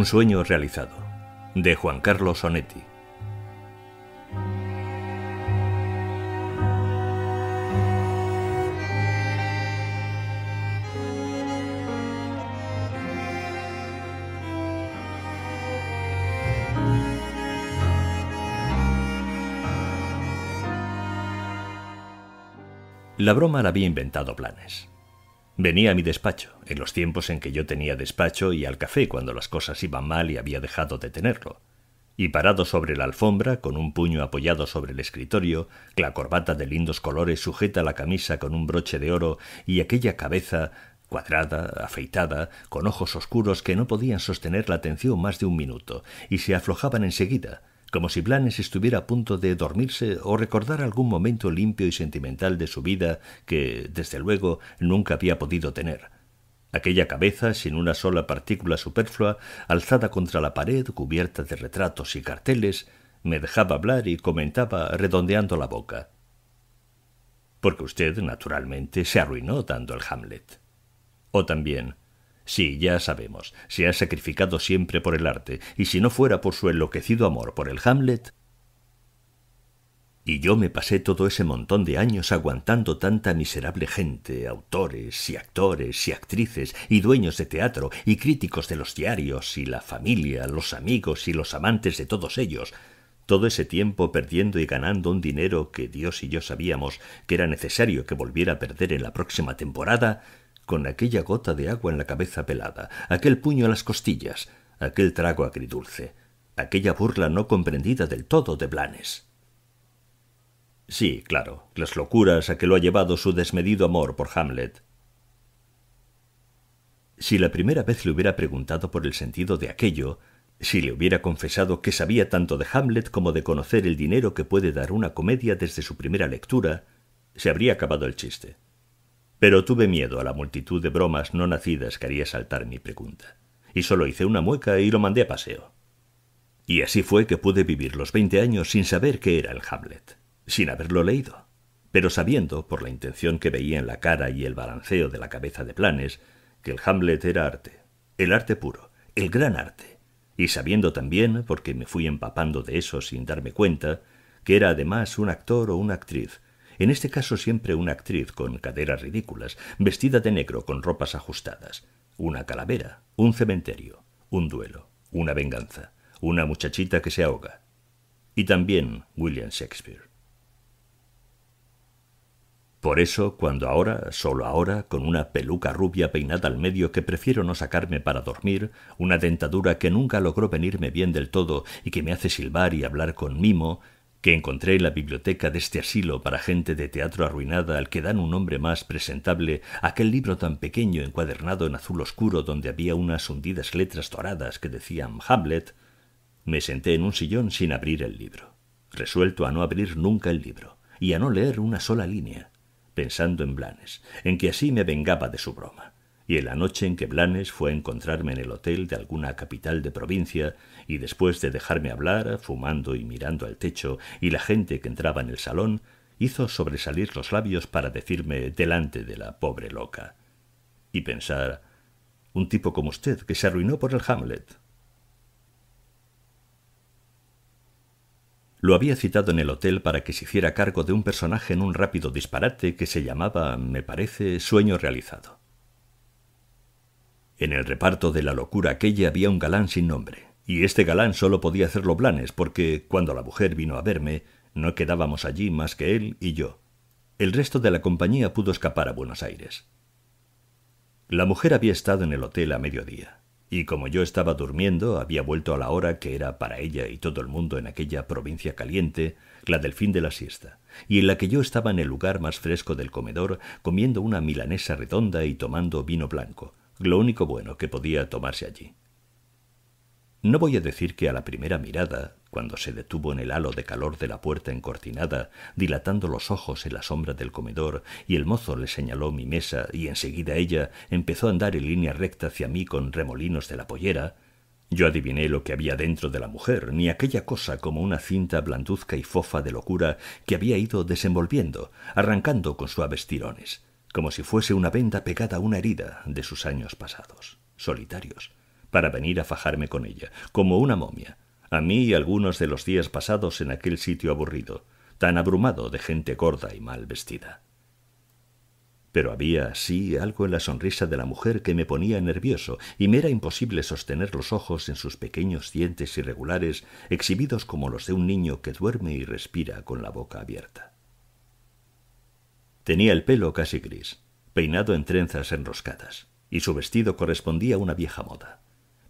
Un sueño realizado, de Juan Carlos Onetti. La broma la había inventado Planes. Venía a mi despacho, en los tiempos en que yo tenía despacho, y al café cuando las cosas iban mal y había dejado de tenerlo. Y parado sobre la alfombra, con un puño apoyado sobre el escritorio, la corbata de lindos colores sujeta la camisa con un broche de oro y aquella cabeza cuadrada, afeitada, con ojos oscuros que no podían sostener la atención más de un minuto, y se aflojaban enseguida, como si Blanes estuviera a punto de dormirse o recordar algún momento limpio y sentimental de su vida que, desde luego, nunca había podido tener. Aquella cabeza, sin una sola partícula superflua, alzada contra la pared, cubierta de retratos y carteles, me dejaba hablar y comentaba redondeando la boca. Porque usted, naturalmente, se arruinó dando el Hamlet. O también, Sí, ya sabemos, se ha sacrificado siempre por el arte, y si no fuera por su enloquecido amor por el Hamlet... Y yo me pasé todo ese montón de años aguantando tanta miserable gente, autores y actores y actrices y dueños de teatro y críticos de los diarios y la familia, los amigos y los amantes de todos ellos, todo ese tiempo perdiendo y ganando un dinero que Dios y yo sabíamos que era necesario que volviera a perder en la próxima temporada, con aquella gota de agua en la cabeza pelada, aquel puño a las costillas, aquel trago agridulce, aquella burla no comprendida del todo de Blanes. Sí, claro, las locuras a que lo ha llevado su desmedido amor por Hamlet. Si la primera vez le hubiera preguntado por el sentido de aquello, si le hubiera confesado que sabía tanto de Hamlet como de conocer el dinero que puede dar una comedia desde su primera lectura, se habría acabado el chiste. Pero tuve miedo a la multitud de bromas no nacidas que haría saltar mi pregunta, y solo hice una mueca y lo mandé a paseo. Y así fue que pude vivir los veinte años sin saber qué era el Hamlet, sin haberlo leído, pero sabiendo, por la intención que veía en la cara y el balanceo de la cabeza de Planes, que el Hamlet era arte, el arte puro, el gran arte, y sabiendo también, porque me fui empapando de eso sin darme cuenta, que era además un actor o una actriz, en este caso siempre una actriz con caderas ridículas, vestida de negro con ropas ajustadas, una calavera, un cementerio, un duelo, una venganza, una muchachita que se ahoga, y también William Shakespeare. Por eso, cuando ahora, solo ahora, con una peluca rubia peinada al medio que prefiero no sacarme para dormir, una dentadura que nunca logró venirme bien del todo y que me hace silbar y hablar con mimo, que encontré en la biblioteca de este asilo para gente de teatro arruinada al que dan un nombre más presentable, aquel libro tan pequeño encuadernado en azul oscuro donde había unas hundidas letras doradas que decían Hamlet, me senté en un sillón sin abrir el libro, resuelto a no abrir nunca el libro y a no leer una sola línea, pensando en Blanes, en que así me vengaba de su broma y en la noche en que Blanes fue a encontrarme en el hotel de alguna capital de provincia, y después de dejarme hablar, fumando y mirando al techo y la gente que entraba en el salón, hizo sobresalir los labios para decirme delante de la pobre loca. Y pensar, un tipo como usted que se arruinó por el Hamlet. Lo había citado en el hotel para que se hiciera cargo de un personaje en un rápido disparate que se llamaba, me parece, Sueño Realizado. En el reparto de la locura aquella había un galán sin nombre, y este galán solo podía hacerlo Blanes planes, porque cuando la mujer vino a verme, no quedábamos allí más que él y yo. El resto de la compañía pudo escapar a Buenos Aires. La mujer había estado en el hotel a mediodía, y como yo estaba durmiendo, había vuelto a la hora que era para ella y todo el mundo en aquella provincia caliente, la del fin de la siesta, y en la que yo estaba en el lugar más fresco del comedor, comiendo una milanesa redonda y tomando vino blanco, lo único bueno que podía tomarse allí. No voy a decir que a la primera mirada, cuando se detuvo en el halo de calor de la puerta encortinada, dilatando los ojos en la sombra del comedor, y el mozo le señaló mi mesa, y enseguida ella empezó a andar en línea recta hacia mí con remolinos de la pollera, yo adiviné lo que había dentro de la mujer, ni aquella cosa como una cinta blanduzca y fofa de locura que había ido desenvolviendo, arrancando con suaves tirones como si fuese una venda pegada a una herida de sus años pasados, solitarios, para venir a fajarme con ella, como una momia, a mí y algunos de los días pasados en aquel sitio aburrido, tan abrumado de gente gorda y mal vestida. Pero había sí, algo en la sonrisa de la mujer que me ponía nervioso y me era imposible sostener los ojos en sus pequeños dientes irregulares, exhibidos como los de un niño que duerme y respira con la boca abierta. Tenía el pelo casi gris, peinado en trenzas enroscadas, y su vestido correspondía a una vieja moda.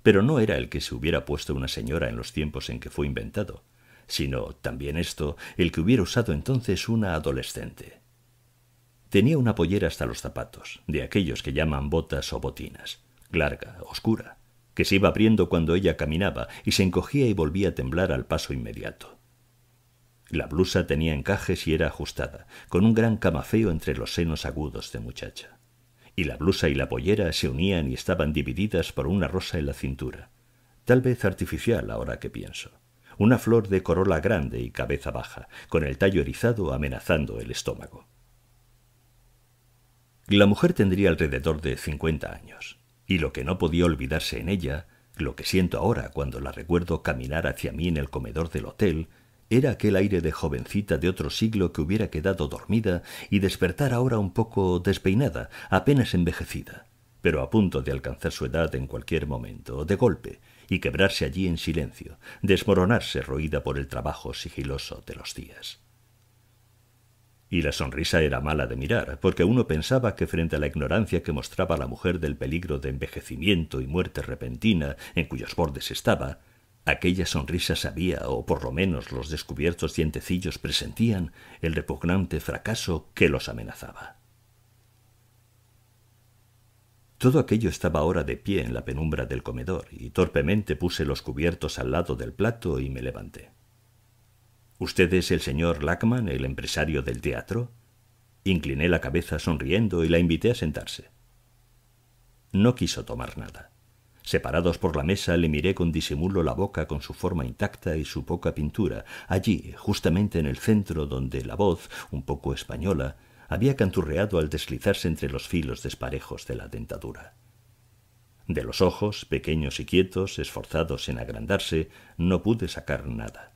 Pero no era el que se hubiera puesto una señora en los tiempos en que fue inventado, sino también esto el que hubiera usado entonces una adolescente. Tenía una pollera hasta los zapatos, de aquellos que llaman botas o botinas, larga, oscura, que se iba abriendo cuando ella caminaba y se encogía y volvía a temblar al paso inmediato. La blusa tenía encajes y era ajustada, con un gran camafeo entre los senos agudos de muchacha. Y la blusa y la pollera se unían y estaban divididas por una rosa en la cintura, tal vez artificial ahora que pienso. Una flor de corola grande y cabeza baja, con el tallo erizado amenazando el estómago. La mujer tendría alrededor de cincuenta años, y lo que no podía olvidarse en ella, lo que siento ahora cuando la recuerdo caminar hacia mí en el comedor del hotel, era aquel aire de jovencita de otro siglo que hubiera quedado dormida y despertar ahora un poco despeinada, apenas envejecida, pero a punto de alcanzar su edad en cualquier momento, de golpe, y quebrarse allí en silencio, desmoronarse roída por el trabajo sigiloso de los días. Y la sonrisa era mala de mirar, porque uno pensaba que frente a la ignorancia que mostraba la mujer del peligro de envejecimiento y muerte repentina en cuyos bordes estaba, Aquella sonrisa sabía, o por lo menos los descubiertos dientecillos presentían, el repugnante fracaso que los amenazaba. Todo aquello estaba ahora de pie en la penumbra del comedor, y torpemente puse los cubiertos al lado del plato y me levanté. ¿Usted es el señor Lackman, el empresario del teatro? Incliné la cabeza sonriendo y la invité a sentarse. No quiso tomar nada. Separados por la mesa, le miré con disimulo la boca con su forma intacta y su poca pintura, allí, justamente en el centro donde la voz, un poco española, había canturreado al deslizarse entre los filos desparejos de la dentadura. De los ojos, pequeños y quietos, esforzados en agrandarse, no pude sacar nada.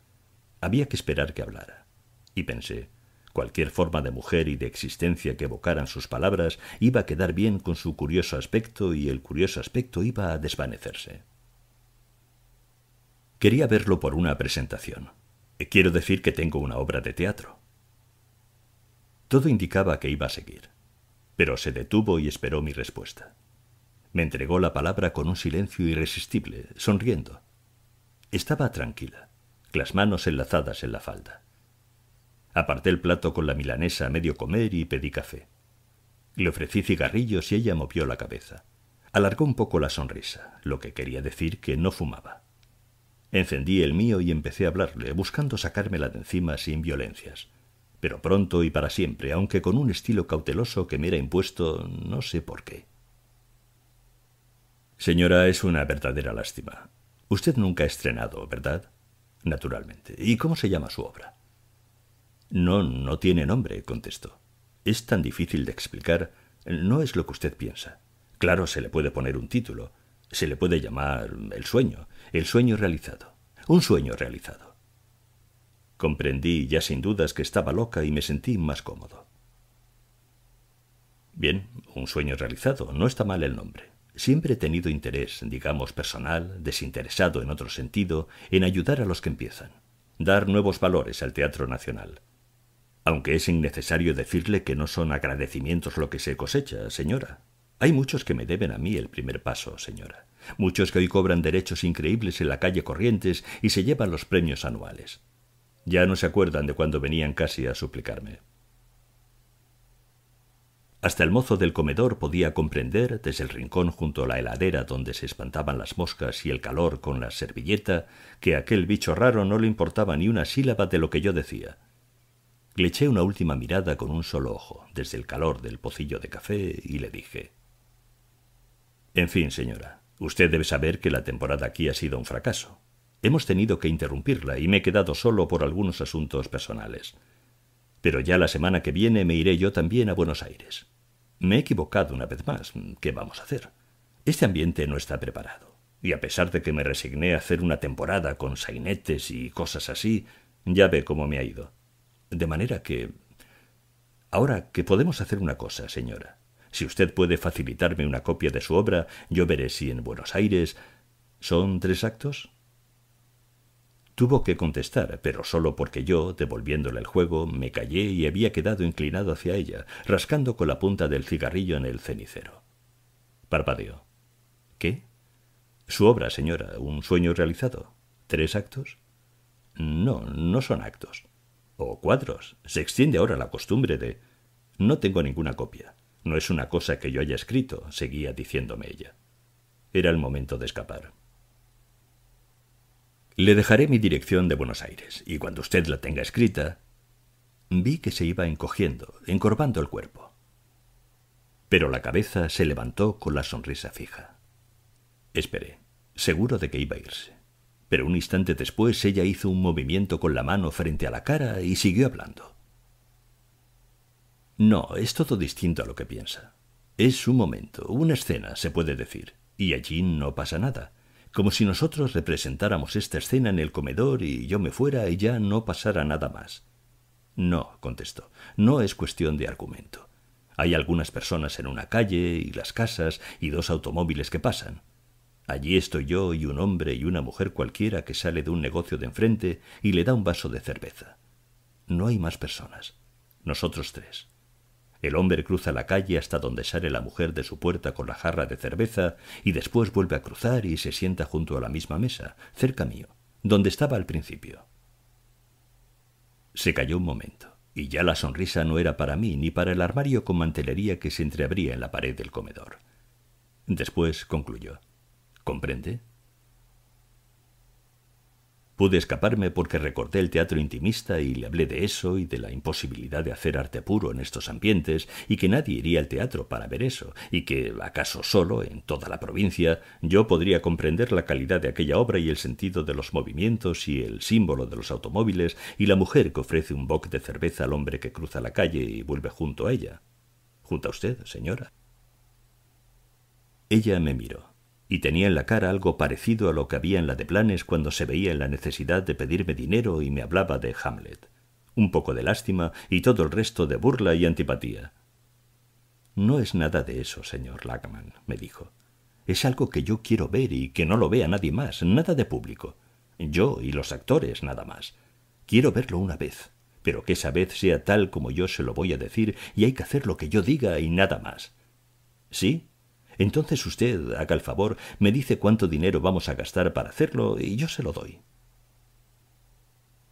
Había que esperar que hablara. Y pensé, Cualquier forma de mujer y de existencia que evocaran sus palabras iba a quedar bien con su curioso aspecto y el curioso aspecto iba a desvanecerse. Quería verlo por una presentación. Quiero decir que tengo una obra de teatro. Todo indicaba que iba a seguir, pero se detuvo y esperó mi respuesta. Me entregó la palabra con un silencio irresistible, sonriendo. Estaba tranquila, las manos enlazadas en la falda. Aparté el plato con la milanesa a medio comer y pedí café. Le ofrecí cigarrillos y ella movió la cabeza. Alargó un poco la sonrisa, lo que quería decir que no fumaba. Encendí el mío y empecé a hablarle, buscando sacármela de encima sin violencias. Pero pronto y para siempre, aunque con un estilo cauteloso que me era impuesto no sé por qué. Señora, es una verdadera lástima. Usted nunca ha estrenado, ¿verdad? Naturalmente. ¿Y cómo se llama su obra? No, no tiene nombre, contestó. Es tan difícil de explicar. No es lo que usted piensa. Claro, se le puede poner un título. Se le puede llamar el sueño, el sueño realizado, un sueño realizado. Comprendí ya sin dudas que estaba loca y me sentí más cómodo. Bien, un sueño realizado, no está mal el nombre. Siempre he tenido interés, digamos, personal, desinteresado en otro sentido, en ayudar a los que empiezan, dar nuevos valores al Teatro Nacional. Aunque es innecesario decirle que no son agradecimientos lo que se cosecha, señora. Hay muchos que me deben a mí el primer paso, señora. Muchos que hoy cobran derechos increíbles en la calle Corrientes y se llevan los premios anuales. Ya no se acuerdan de cuando venían casi a suplicarme. Hasta el mozo del comedor podía comprender, desde el rincón junto a la heladera donde se espantaban las moscas y el calor con la servilleta, que aquel bicho raro no le importaba ni una sílaba de lo que yo decía. Le eché una última mirada con un solo ojo, desde el calor del pocillo de café, y le dije En fin, señora, usted debe saber que la temporada aquí ha sido un fracaso. Hemos tenido que interrumpirla y me he quedado solo por algunos asuntos personales. Pero ya la semana que viene me iré yo también a Buenos Aires. Me he equivocado una vez más. ¿Qué vamos a hacer? Este ambiente no está preparado. Y a pesar de que me resigné a hacer una temporada con sainetes y cosas así, ya ve cómo me ha ido. De manera que... Ahora que podemos hacer una cosa, señora. Si usted puede facilitarme una copia de su obra, yo veré si en Buenos Aires... ¿Son tres actos? Tuvo que contestar, pero solo porque yo, devolviéndole el juego, me callé y había quedado inclinado hacia ella, rascando con la punta del cigarrillo en el cenicero. Parpadeó. ¿Qué? Su obra, señora, un sueño realizado. ¿Tres actos? No, no son actos o cuadros. Se extiende ahora la costumbre de... No tengo ninguna copia. No es una cosa que yo haya escrito, seguía diciéndome ella. Era el momento de escapar. Le dejaré mi dirección de Buenos Aires, y cuando usted la tenga escrita... Vi que se iba encogiendo, encorvando el cuerpo. Pero la cabeza se levantó con la sonrisa fija. Esperé, seguro de que iba a irse. Pero un instante después ella hizo un movimiento con la mano frente a la cara y siguió hablando. No, es todo distinto a lo que piensa. Es un momento, una escena, se puede decir, y allí no pasa nada, como si nosotros representáramos esta escena en el comedor y yo me fuera y ya no pasara nada más. No, contestó, no es cuestión de argumento. Hay algunas personas en una calle y las casas y dos automóviles que pasan. Allí estoy yo y un hombre y una mujer cualquiera que sale de un negocio de enfrente y le da un vaso de cerveza. No hay más personas. Nosotros tres. El hombre cruza la calle hasta donde sale la mujer de su puerta con la jarra de cerveza y después vuelve a cruzar y se sienta junto a la misma mesa, cerca mío, donde estaba al principio. Se calló un momento, y ya la sonrisa no era para mí ni para el armario con mantelería que se entreabría en la pared del comedor. Después concluyó. ¿Comprende? Pude escaparme porque recorté el teatro intimista y le hablé de eso y de la imposibilidad de hacer arte puro en estos ambientes y que nadie iría al teatro para ver eso y que, acaso solo, en toda la provincia, yo podría comprender la calidad de aquella obra y el sentido de los movimientos y el símbolo de los automóviles y la mujer que ofrece un boc de cerveza al hombre que cruza la calle y vuelve junto a ella. Junto a usted, señora. Ella me miró y tenía en la cara algo parecido a lo que había en la de Planes cuando se veía en la necesidad de pedirme dinero y me hablaba de Hamlet. Un poco de lástima y todo el resto de burla y antipatía. No es nada de eso, señor Lagman, me dijo. Es algo que yo quiero ver y que no lo vea nadie más, nada de público. Yo y los actores nada más. Quiero verlo una vez, pero que esa vez sea tal como yo se lo voy a decir y hay que hacer lo que yo diga y nada más. Sí, entonces usted, haga el favor, me dice cuánto dinero vamos a gastar para hacerlo y yo se lo doy.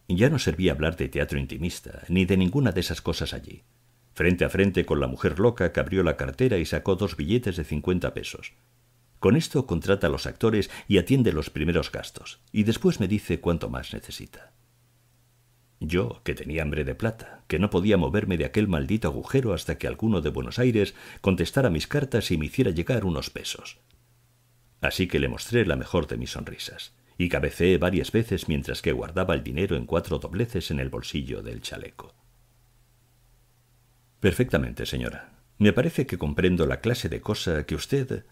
Ya no servía hablar de teatro intimista, ni de ninguna de esas cosas allí. Frente a frente con la mujer loca que abrió la cartera y sacó dos billetes de cincuenta pesos. Con esto contrata a los actores y atiende los primeros gastos, y después me dice cuánto más necesita. Yo, que tenía hambre de plata, que no podía moverme de aquel maldito agujero hasta que alguno de Buenos Aires contestara mis cartas y me hiciera llegar unos pesos. Así que le mostré la mejor de mis sonrisas, y cabeceé varias veces mientras que guardaba el dinero en cuatro dobleces en el bolsillo del chaleco. Perfectamente, señora. Me parece que comprendo la clase de cosa que usted...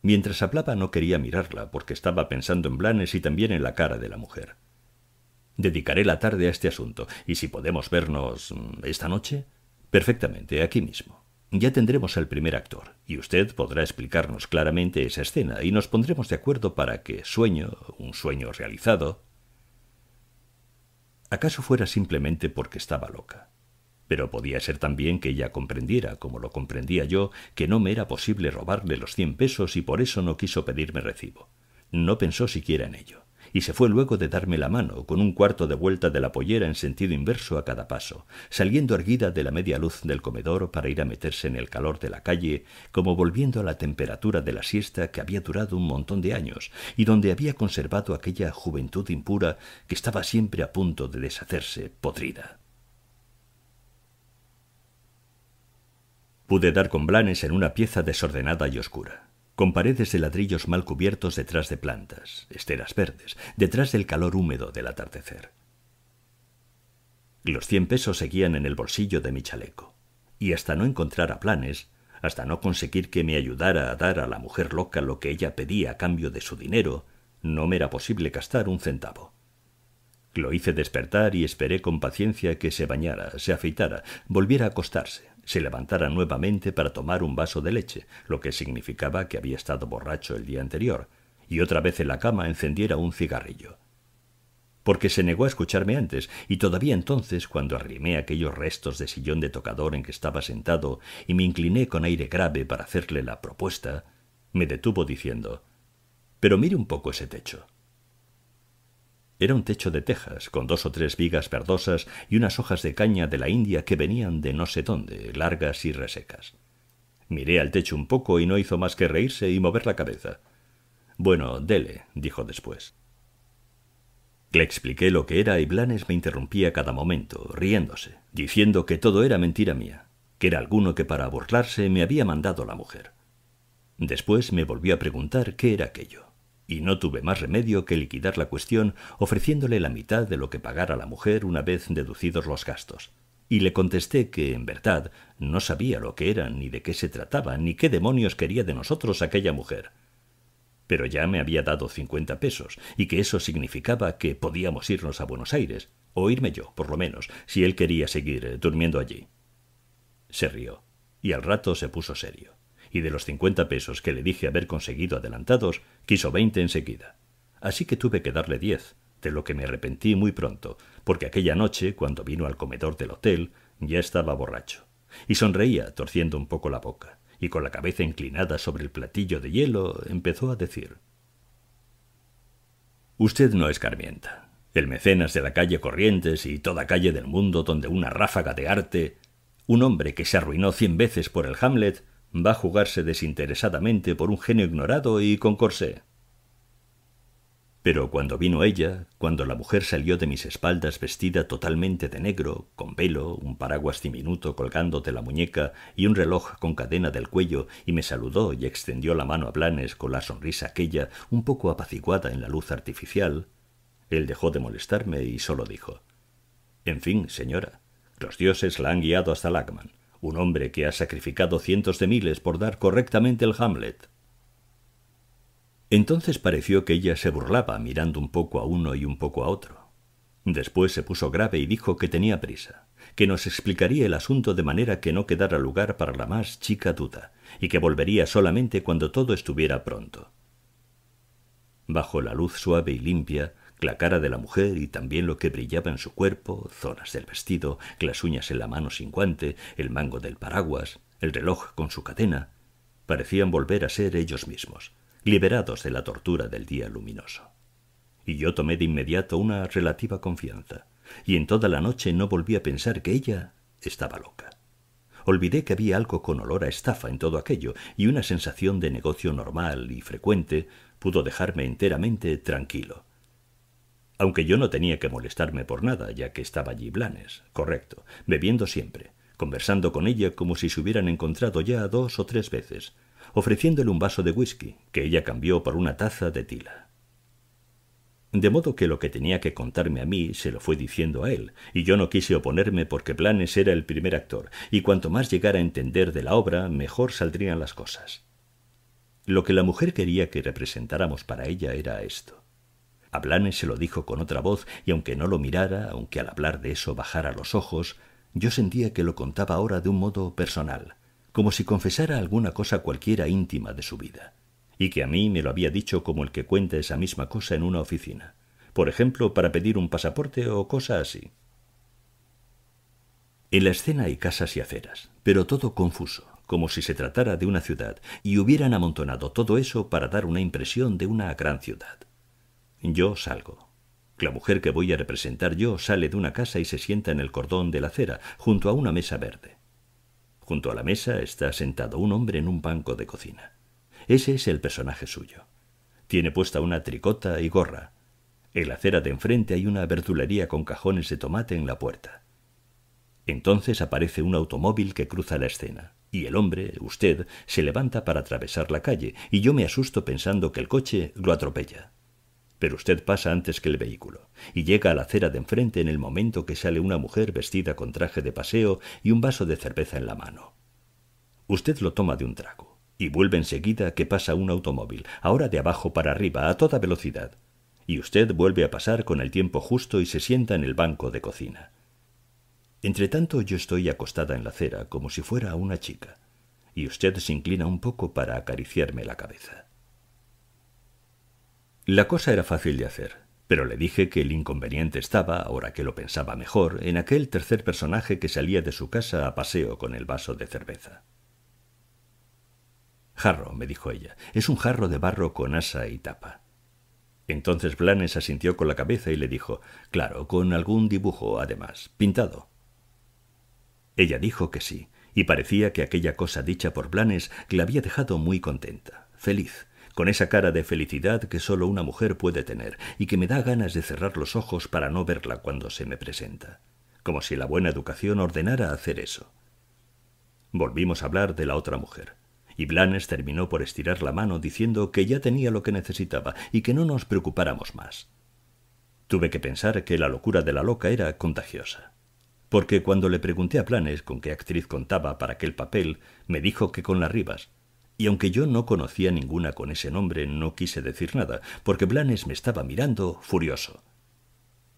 Mientras hablaba no quería mirarla porque estaba pensando en Blanes y también en la cara de la mujer. Dedicaré la tarde a este asunto, y si podemos vernos mm, esta noche, perfectamente, aquí mismo. Ya tendremos al primer actor, y usted podrá explicarnos claramente esa escena, y nos pondremos de acuerdo para que sueño, un sueño realizado... ¿Acaso fuera simplemente porque estaba loca? Pero podía ser también que ella comprendiera, como lo comprendía yo, que no me era posible robarle los cien pesos y por eso no quiso pedirme recibo. No pensó siquiera en ello y se fue luego de darme la mano, con un cuarto de vuelta de la pollera en sentido inverso a cada paso, saliendo erguida de la media luz del comedor para ir a meterse en el calor de la calle, como volviendo a la temperatura de la siesta que había durado un montón de años, y donde había conservado aquella juventud impura que estaba siempre a punto de deshacerse, podrida. Pude dar con Blanes en una pieza desordenada y oscura con paredes de ladrillos mal cubiertos detrás de plantas, esteras verdes, detrás del calor húmedo del atardecer. Los cien pesos seguían en el bolsillo de mi chaleco, y hasta no encontrar a planes, hasta no conseguir que me ayudara a dar a la mujer loca lo que ella pedía a cambio de su dinero, no me era posible gastar un centavo. Lo hice despertar y esperé con paciencia que se bañara, se afeitara, volviera a acostarse se levantara nuevamente para tomar un vaso de leche, lo que significaba que había estado borracho el día anterior, y otra vez en la cama encendiera un cigarrillo. Porque se negó a escucharme antes, y todavía entonces, cuando arrimé aquellos restos de sillón de tocador en que estaba sentado y me incliné con aire grave para hacerle la propuesta, me detuvo diciendo Pero mire un poco ese techo. Era un techo de tejas, con dos o tres vigas verdosas y unas hojas de caña de la India que venían de no sé dónde, largas y resecas. Miré al techo un poco y no hizo más que reírse y mover la cabeza. Bueno, dele, dijo después. Le expliqué lo que era y Blanes me interrumpía cada momento, riéndose, diciendo que todo era mentira mía, que era alguno que para burlarse me había mandado la mujer. Después me volvió a preguntar qué era aquello y no tuve más remedio que liquidar la cuestión ofreciéndole la mitad de lo que pagara la mujer una vez deducidos los gastos. Y le contesté que, en verdad, no sabía lo que era, ni de qué se trataba, ni qué demonios quería de nosotros aquella mujer. Pero ya me había dado cincuenta pesos, y que eso significaba que podíamos irnos a Buenos Aires, o irme yo, por lo menos, si él quería seguir durmiendo allí. Se rió, y al rato se puso serio y de los cincuenta pesos que le dije haber conseguido adelantados, quiso veinte enseguida. Así que tuve que darle diez, de lo que me arrepentí muy pronto, porque aquella noche, cuando vino al comedor del hotel, ya estaba borracho, y sonreía, torciendo un poco la boca, y con la cabeza inclinada sobre el platillo de hielo, empezó a decir Usted no Carmienta, El mecenas de la calle Corrientes y toda calle del mundo donde una ráfaga de arte un hombre que se arruinó cien veces por el Hamlet va a jugarse desinteresadamente por un genio ignorado y con corsé. Pero cuando vino ella, cuando la mujer salió de mis espaldas vestida totalmente de negro, con pelo, un paraguas diminuto colgando de la muñeca y un reloj con cadena del cuello, y me saludó y extendió la mano a Blanes con la sonrisa aquella un poco apaciguada en la luz artificial, él dejó de molestarme y solo dijo En fin, señora, los dioses la han guiado hasta Lagman un hombre que ha sacrificado cientos de miles por dar correctamente el Hamlet. Entonces pareció que ella se burlaba mirando un poco a uno y un poco a otro. Después se puso grave y dijo que tenía prisa, que nos explicaría el asunto de manera que no quedara lugar para la más chica duda, y que volvería solamente cuando todo estuviera pronto. Bajo la luz suave y limpia, la cara de la mujer y también lo que brillaba en su cuerpo, zonas del vestido, las uñas en la mano sin guante, el mango del paraguas, el reloj con su cadena, parecían volver a ser ellos mismos, liberados de la tortura del día luminoso. Y yo tomé de inmediato una relativa confianza, y en toda la noche no volví a pensar que ella estaba loca. Olvidé que había algo con olor a estafa en todo aquello, y una sensación de negocio normal y frecuente pudo dejarme enteramente tranquilo aunque yo no tenía que molestarme por nada, ya que estaba allí Blanes, correcto, bebiendo siempre, conversando con ella como si se hubieran encontrado ya dos o tres veces, ofreciéndole un vaso de whisky, que ella cambió por una taza de tila. De modo que lo que tenía que contarme a mí se lo fue diciendo a él, y yo no quise oponerme porque Blanes era el primer actor, y cuanto más llegara a entender de la obra, mejor saldrían las cosas. Lo que la mujer quería que representáramos para ella era esto Ablane se lo dijo con otra voz, y aunque no lo mirara, aunque al hablar de eso bajara los ojos, yo sentía que lo contaba ahora de un modo personal, como si confesara alguna cosa cualquiera íntima de su vida, y que a mí me lo había dicho como el que cuenta esa misma cosa en una oficina, por ejemplo, para pedir un pasaporte o cosa así. En la escena hay casas y aceras, pero todo confuso, como si se tratara de una ciudad, y hubieran amontonado todo eso para dar una impresión de una gran ciudad. Yo salgo. La mujer que voy a representar yo sale de una casa y se sienta en el cordón de la acera, junto a una mesa verde. Junto a la mesa está sentado un hombre en un banco de cocina. Ese es el personaje suyo. Tiene puesta una tricota y gorra. En la acera de enfrente hay una verdulería con cajones de tomate en la puerta. Entonces aparece un automóvil que cruza la escena, y el hombre, usted, se levanta para atravesar la calle, y yo me asusto pensando que el coche lo atropella. Pero usted pasa antes que el vehículo, y llega a la acera de enfrente en el momento que sale una mujer vestida con traje de paseo y un vaso de cerveza en la mano. Usted lo toma de un trago, y vuelve enseguida que pasa un automóvil, ahora de abajo para arriba, a toda velocidad, y usted vuelve a pasar con el tiempo justo y se sienta en el banco de cocina. Entretanto yo estoy acostada en la acera como si fuera una chica, y usted se inclina un poco para acariciarme la cabeza. La cosa era fácil de hacer, pero le dije que el inconveniente estaba, ahora que lo pensaba mejor, en aquel tercer personaje que salía de su casa a paseo con el vaso de cerveza. Jarro, me dijo ella, es un jarro de barro con asa y tapa. Entonces Blanes asintió con la cabeza y le dijo, claro, con algún dibujo, además, pintado. Ella dijo que sí, y parecía que aquella cosa dicha por Blanes la había dejado muy contenta, feliz, con esa cara de felicidad que solo una mujer puede tener y que me da ganas de cerrar los ojos para no verla cuando se me presenta, como si la buena educación ordenara hacer eso. Volvimos a hablar de la otra mujer, y Blanes terminó por estirar la mano diciendo que ya tenía lo que necesitaba y que no nos preocupáramos más. Tuve que pensar que la locura de la loca era contagiosa. Porque cuando le pregunté a Planes con qué actriz contaba para aquel papel, me dijo que con las Rivas, y aunque yo no conocía ninguna con ese nombre, no quise decir nada, porque Blanes me estaba mirando furioso.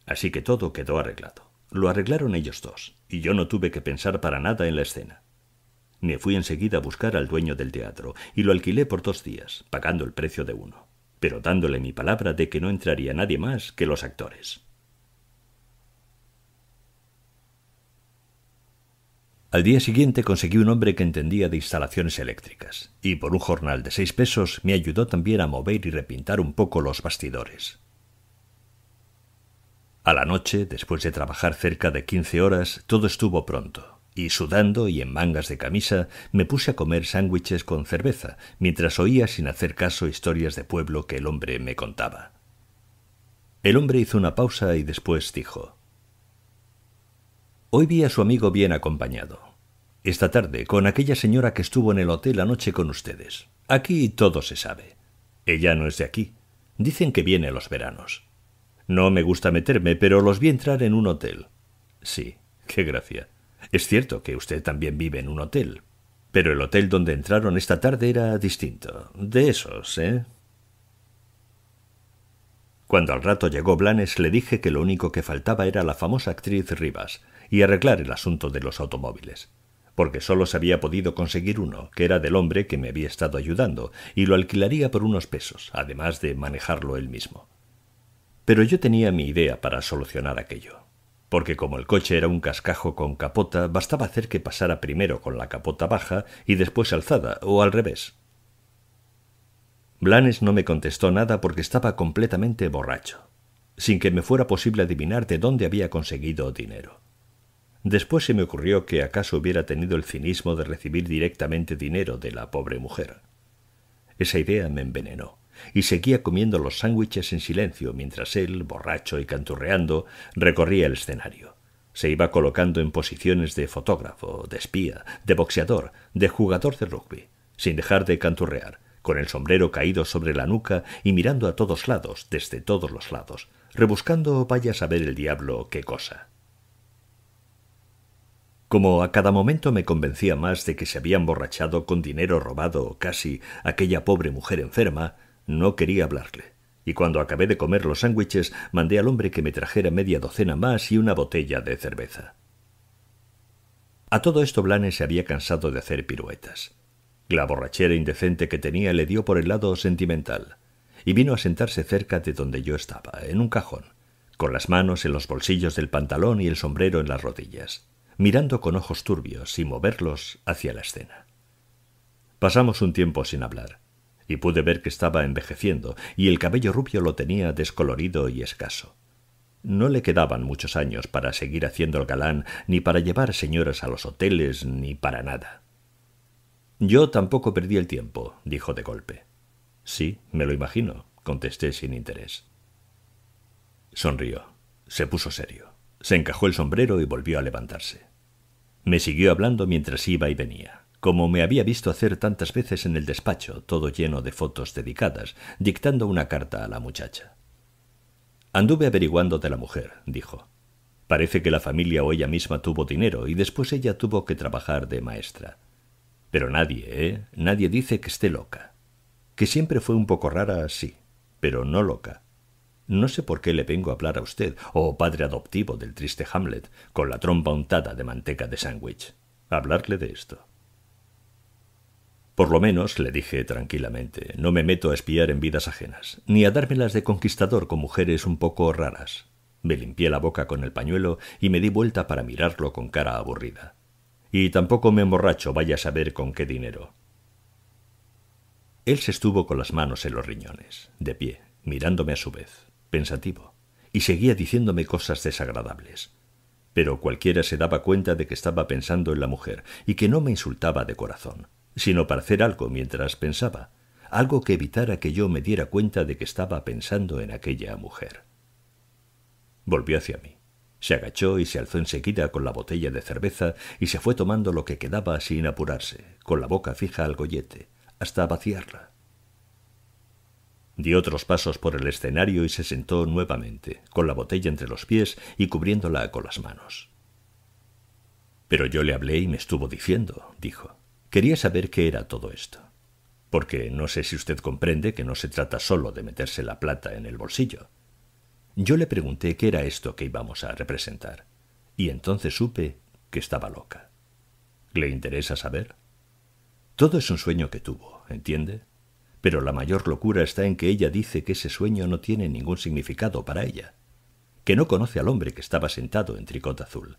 Así que todo quedó arreglado. Lo arreglaron ellos dos, y yo no tuve que pensar para nada en la escena. Me fui enseguida a buscar al dueño del teatro, y lo alquilé por dos días, pagando el precio de uno, pero dándole mi palabra de que no entraría nadie más que los actores. Al día siguiente conseguí un hombre que entendía de instalaciones eléctricas, y por un jornal de seis pesos me ayudó también a mover y repintar un poco los bastidores. A la noche, después de trabajar cerca de quince horas, todo estuvo pronto, y sudando y en mangas de camisa, me puse a comer sándwiches con cerveza, mientras oía sin hacer caso historias de pueblo que el hombre me contaba. El hombre hizo una pausa y después dijo Hoy vi a su amigo bien acompañado. Esta tarde, con aquella señora que estuvo en el hotel anoche con ustedes. Aquí todo se sabe. Ella no es de aquí. Dicen que viene los veranos. No me gusta meterme, pero los vi entrar en un hotel. Sí, qué gracia. Es cierto que usted también vive en un hotel. Pero el hotel donde entraron esta tarde era distinto. De esos, ¿eh? Cuando al rato llegó Blanes le dije que lo único que faltaba era la famosa actriz Rivas, y arreglar el asunto de los automóviles, porque solo se había podido conseguir uno, que era del hombre que me había estado ayudando, y lo alquilaría por unos pesos, además de manejarlo él mismo. Pero yo tenía mi idea para solucionar aquello porque como el coche era un cascajo con capota, bastaba hacer que pasara primero con la capota baja y después alzada, o al revés. Blanes no me contestó nada porque estaba completamente borracho, sin que me fuera posible adivinar de dónde había conseguido dinero. Después se me ocurrió que acaso hubiera tenido el cinismo de recibir directamente dinero de la pobre mujer. Esa idea me envenenó, y seguía comiendo los sándwiches en silencio mientras él, borracho y canturreando, recorría el escenario. Se iba colocando en posiciones de fotógrafo, de espía, de boxeador, de jugador de rugby, sin dejar de canturrear, con el sombrero caído sobre la nuca y mirando a todos lados, desde todos los lados, rebuscando vaya a saber el diablo qué cosa. Como a cada momento me convencía más de que se había emborrachado con dinero robado casi aquella pobre mujer enferma, no quería hablarle. Y cuando acabé de comer los sándwiches, mandé al hombre que me trajera media docena más y una botella de cerveza. A todo esto Blanes se había cansado de hacer piruetas. La borrachera indecente que tenía le dio por el lado sentimental, y vino a sentarse cerca de donde yo estaba, en un cajón, con las manos en los bolsillos del pantalón y el sombrero en las rodillas mirando con ojos turbios y moverlos hacia la escena. Pasamos un tiempo sin hablar, y pude ver que estaba envejeciendo, y el cabello rubio lo tenía descolorido y escaso. No le quedaban muchos años para seguir haciendo el galán, ni para llevar señoras a los hoteles, ni para nada. Yo tampoco perdí el tiempo, dijo de golpe. Sí, me lo imagino, contesté sin interés. Sonrió, se puso serio, se encajó el sombrero y volvió a levantarse. Me siguió hablando mientras iba y venía, como me había visto hacer tantas veces en el despacho, todo lleno de fotos dedicadas, dictando una carta a la muchacha. Anduve averiguando de la mujer, dijo. Parece que la familia o ella misma tuvo dinero y después ella tuvo que trabajar de maestra. Pero nadie, ¿eh? Nadie dice que esté loca. Que siempre fue un poco rara, sí, pero no loca. No sé por qué le vengo a hablar a usted, oh padre adoptivo del triste Hamlet, con la trompa untada de manteca de sándwich. Hablarle de esto. Por lo menos, le dije tranquilamente, no me meto a espiar en vidas ajenas, ni a dármelas de conquistador con mujeres un poco raras. Me limpié la boca con el pañuelo y me di vuelta para mirarlo con cara aburrida. Y tampoco me emborracho, vaya a saber con qué dinero. Él se estuvo con las manos en los riñones, de pie, mirándome a su vez pensativo, y seguía diciéndome cosas desagradables. Pero cualquiera se daba cuenta de que estaba pensando en la mujer y que no me insultaba de corazón, sino para hacer algo mientras pensaba, algo que evitara que yo me diera cuenta de que estaba pensando en aquella mujer. Volvió hacia mí. Se agachó y se alzó enseguida con la botella de cerveza y se fue tomando lo que quedaba sin apurarse, con la boca fija al gollete, hasta vaciarla. Dio otros pasos por el escenario y se sentó nuevamente, con la botella entre los pies y cubriéndola con las manos. Pero yo le hablé y me estuvo diciendo, dijo. Quería saber qué era todo esto. Porque no sé si usted comprende que no se trata solo de meterse la plata en el bolsillo. Yo le pregunté qué era esto que íbamos a representar, y entonces supe que estaba loca. ¿Le interesa saber? Todo es un sueño que tuvo, ¿entiende? pero la mayor locura está en que ella dice que ese sueño no tiene ningún significado para ella, que no conoce al hombre que estaba sentado en tricot azul,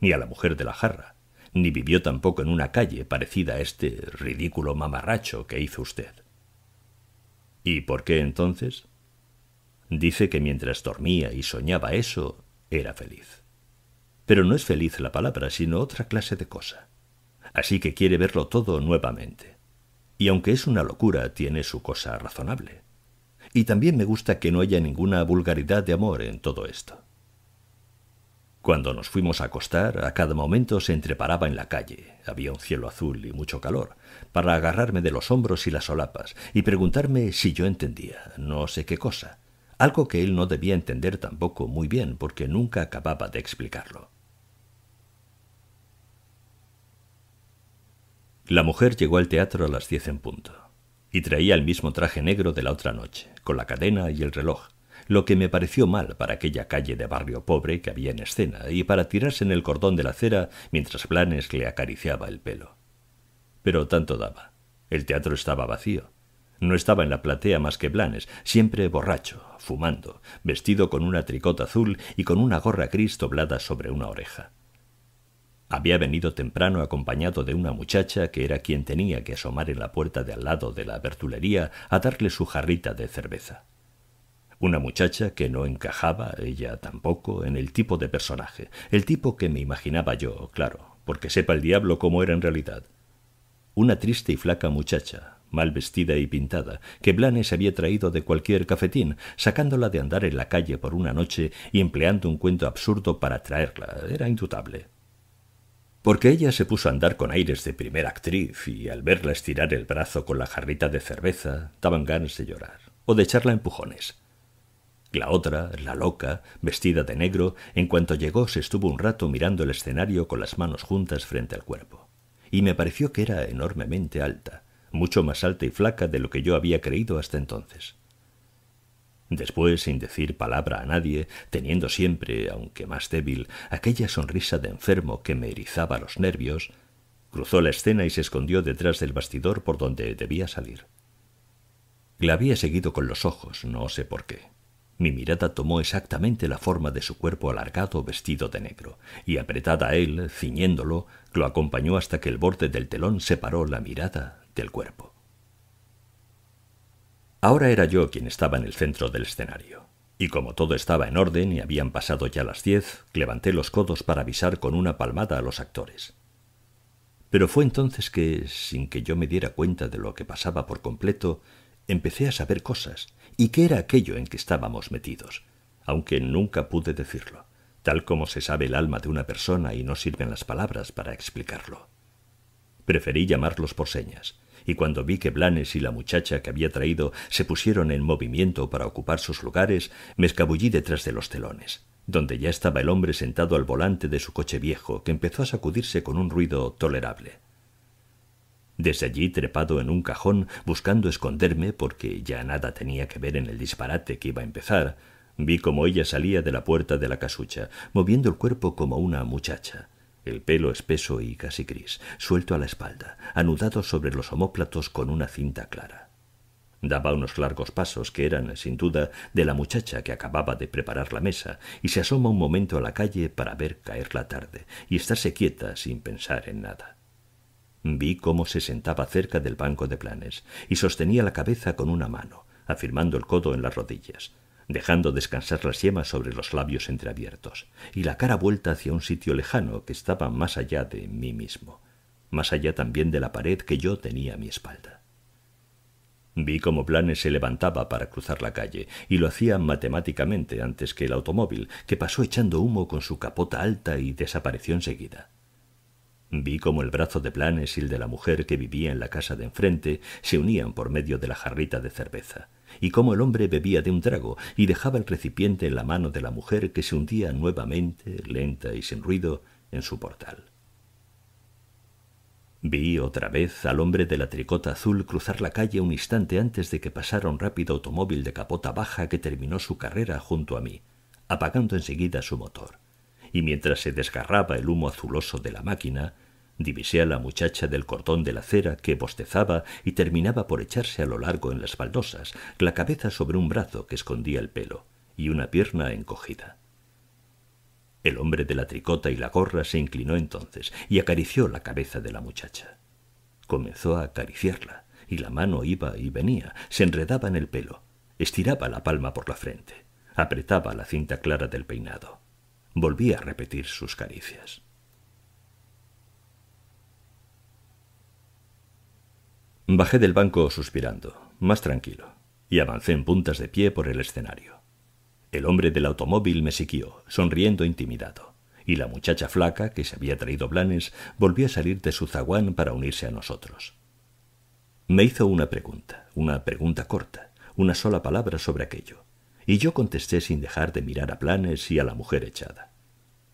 ni a la mujer de la jarra, ni vivió tampoco en una calle parecida a este ridículo mamarracho que hizo usted. ¿Y por qué entonces? Dice que mientras dormía y soñaba eso, era feliz. Pero no es feliz la palabra, sino otra clase de cosa. Así que quiere verlo todo nuevamente. Y aunque es una locura, tiene su cosa razonable. Y también me gusta que no haya ninguna vulgaridad de amor en todo esto. Cuando nos fuimos a acostar, a cada momento se entreparaba en la calle, había un cielo azul y mucho calor, para agarrarme de los hombros y las solapas y preguntarme si yo entendía, no sé qué cosa, algo que él no debía entender tampoco muy bien porque nunca acababa de explicarlo. La mujer llegó al teatro a las diez en punto, y traía el mismo traje negro de la otra noche, con la cadena y el reloj, lo que me pareció mal para aquella calle de barrio pobre que había en escena y para tirarse en el cordón de la cera mientras Blanes le acariciaba el pelo. Pero tanto daba. El teatro estaba vacío. No estaba en la platea más que Blanes, siempre borracho, fumando, vestido con una tricota azul y con una gorra gris doblada sobre una oreja. Había venido temprano acompañado de una muchacha que era quien tenía que asomar en la puerta de al lado de la bertulería a darle su jarrita de cerveza. Una muchacha que no encajaba, ella tampoco, en el tipo de personaje, el tipo que me imaginaba yo, claro, porque sepa el diablo cómo era en realidad. Una triste y flaca muchacha, mal vestida y pintada, que Blanes había traído de cualquier cafetín, sacándola de andar en la calle por una noche y empleando un cuento absurdo para traerla, era indudable porque ella se puso a andar con aires de primera actriz y al verla estirar el brazo con la jarrita de cerveza daban ganas de llorar o de echarla empujones. La otra, la loca, vestida de negro, en cuanto llegó se estuvo un rato mirando el escenario con las manos juntas frente al cuerpo, y me pareció que era enormemente alta, mucho más alta y flaca de lo que yo había creído hasta entonces. Después, sin decir palabra a nadie, teniendo siempre, aunque más débil, aquella sonrisa de enfermo que me erizaba los nervios, cruzó la escena y se escondió detrás del bastidor por donde debía salir. La había seguido con los ojos, no sé por qué. Mi mirada tomó exactamente la forma de su cuerpo alargado vestido de negro, y apretada a él, ciñéndolo, lo acompañó hasta que el borde del telón separó la mirada del cuerpo. Ahora era yo quien estaba en el centro del escenario. Y como todo estaba en orden y habían pasado ya las diez, levanté los codos para avisar con una palmada a los actores. Pero fue entonces que, sin que yo me diera cuenta de lo que pasaba por completo, empecé a saber cosas, y qué era aquello en que estábamos metidos, aunque nunca pude decirlo, tal como se sabe el alma de una persona y no sirven las palabras para explicarlo. Preferí llamarlos por señas, y cuando vi que Blanes y la muchacha que había traído se pusieron en movimiento para ocupar sus lugares, me escabullí detrás de los telones, donde ya estaba el hombre sentado al volante de su coche viejo, que empezó a sacudirse con un ruido tolerable. Desde allí, trepado en un cajón, buscando esconderme porque ya nada tenía que ver en el disparate que iba a empezar, vi como ella salía de la puerta de la casucha, moviendo el cuerpo como una muchacha el pelo espeso y casi gris, suelto a la espalda, anudado sobre los homóplatos con una cinta clara. Daba unos largos pasos que eran, sin duda, de la muchacha que acababa de preparar la mesa, y se asoma un momento a la calle para ver caer la tarde y estarse quieta sin pensar en nada. Vi cómo se sentaba cerca del banco de planes y sostenía la cabeza con una mano, afirmando el codo en las rodillas, dejando descansar las yemas sobre los labios entreabiertos, y la cara vuelta hacia un sitio lejano que estaba más allá de mí mismo, más allá también de la pared que yo tenía a mi espalda. Vi cómo Blanes se levantaba para cruzar la calle, y lo hacía matemáticamente antes que el automóvil, que pasó echando humo con su capota alta y desapareció enseguida. Vi cómo el brazo de Blanes y el de la mujer que vivía en la casa de enfrente se unían por medio de la jarrita de cerveza y cómo el hombre bebía de un trago y dejaba el recipiente en la mano de la mujer que se hundía nuevamente, lenta y sin ruido, en su portal. Vi otra vez al hombre de la tricota azul cruzar la calle un instante antes de que pasara un rápido automóvil de capota baja que terminó su carrera junto a mí, apagando enseguida su motor. Y mientras se desgarraba el humo azuloso de la máquina, Divisé a la muchacha del cordón de la cera que bostezaba y terminaba por echarse a lo largo en las baldosas, la cabeza sobre un brazo que escondía el pelo y una pierna encogida. El hombre de la tricota y la gorra se inclinó entonces y acarició la cabeza de la muchacha. Comenzó a acariciarla, y la mano iba y venía, se enredaba en el pelo, estiraba la palma por la frente, apretaba la cinta clara del peinado. Volvía a repetir sus caricias. Bajé del banco suspirando, más tranquilo, y avancé en puntas de pie por el escenario. El hombre del automóvil me siguió, sonriendo intimidado, y la muchacha flaca que se había traído Blanes volvió a salir de su zaguán para unirse a nosotros. Me hizo una pregunta, una pregunta corta, una sola palabra sobre aquello, y yo contesté sin dejar de mirar a Planes y a la mujer echada.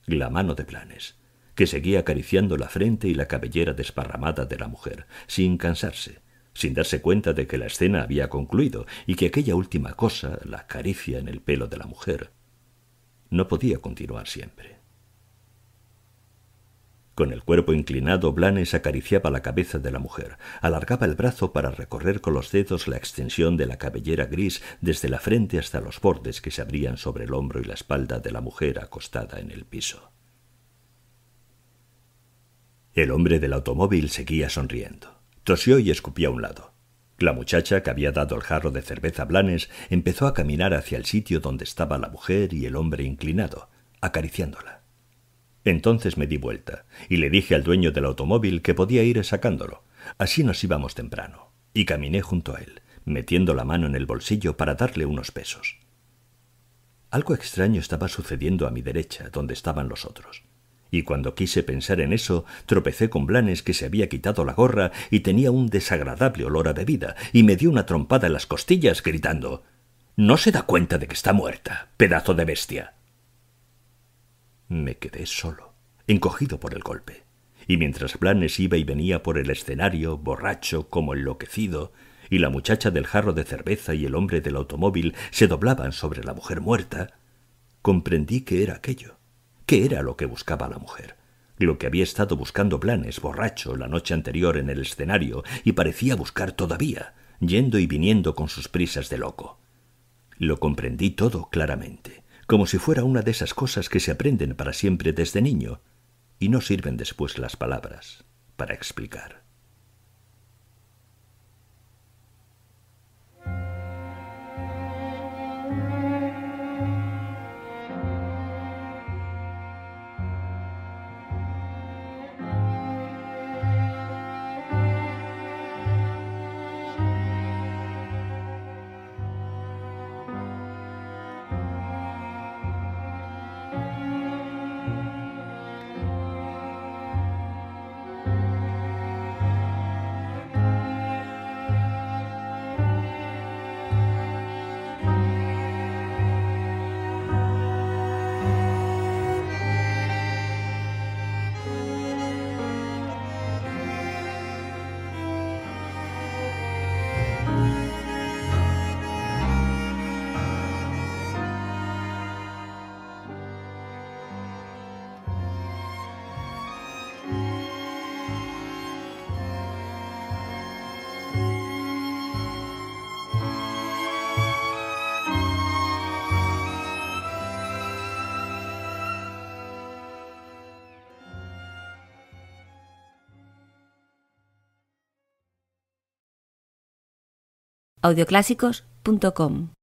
La mano de Planes, que seguía acariciando la frente y la cabellera desparramada de la mujer, sin cansarse, sin darse cuenta de que la escena había concluido y que aquella última cosa, la caricia en el pelo de la mujer, no podía continuar siempre. Con el cuerpo inclinado, Blanes acariciaba la cabeza de la mujer, alargaba el brazo para recorrer con los dedos la extensión de la cabellera gris desde la frente hasta los bordes que se abrían sobre el hombro y la espalda de la mujer acostada en el piso. El hombre del automóvil seguía sonriendo. Tosió y escupió a un lado. La muchacha que había dado el jarro de cerveza a Blanes empezó a caminar hacia el sitio donde estaba la mujer y el hombre inclinado, acariciándola. Entonces me di vuelta y le dije al dueño del automóvil que podía ir sacándolo. Así nos íbamos temprano, y caminé junto a él, metiendo la mano en el bolsillo para darle unos pesos. Algo extraño estaba sucediendo a mi derecha, donde estaban los otros. Y cuando quise pensar en eso, tropecé con Blanes que se había quitado la gorra y tenía un desagradable olor a bebida, y me dio una trompada en las costillas, gritando No se da cuenta de que está muerta, pedazo de bestia. Me quedé solo, encogido por el golpe, y mientras Blanes iba y venía por el escenario, borracho como enloquecido, y la muchacha del jarro de cerveza y el hombre del automóvil se doblaban sobre la mujer muerta, comprendí que era aquello ¿Qué era lo que buscaba la mujer? Lo que había estado buscando planes, borracho, la noche anterior en el escenario, y parecía buscar todavía, yendo y viniendo con sus prisas de loco. Lo comprendí todo claramente, como si fuera una de esas cosas que se aprenden para siempre desde niño, y no sirven después las palabras para explicar. audioclásicos.com.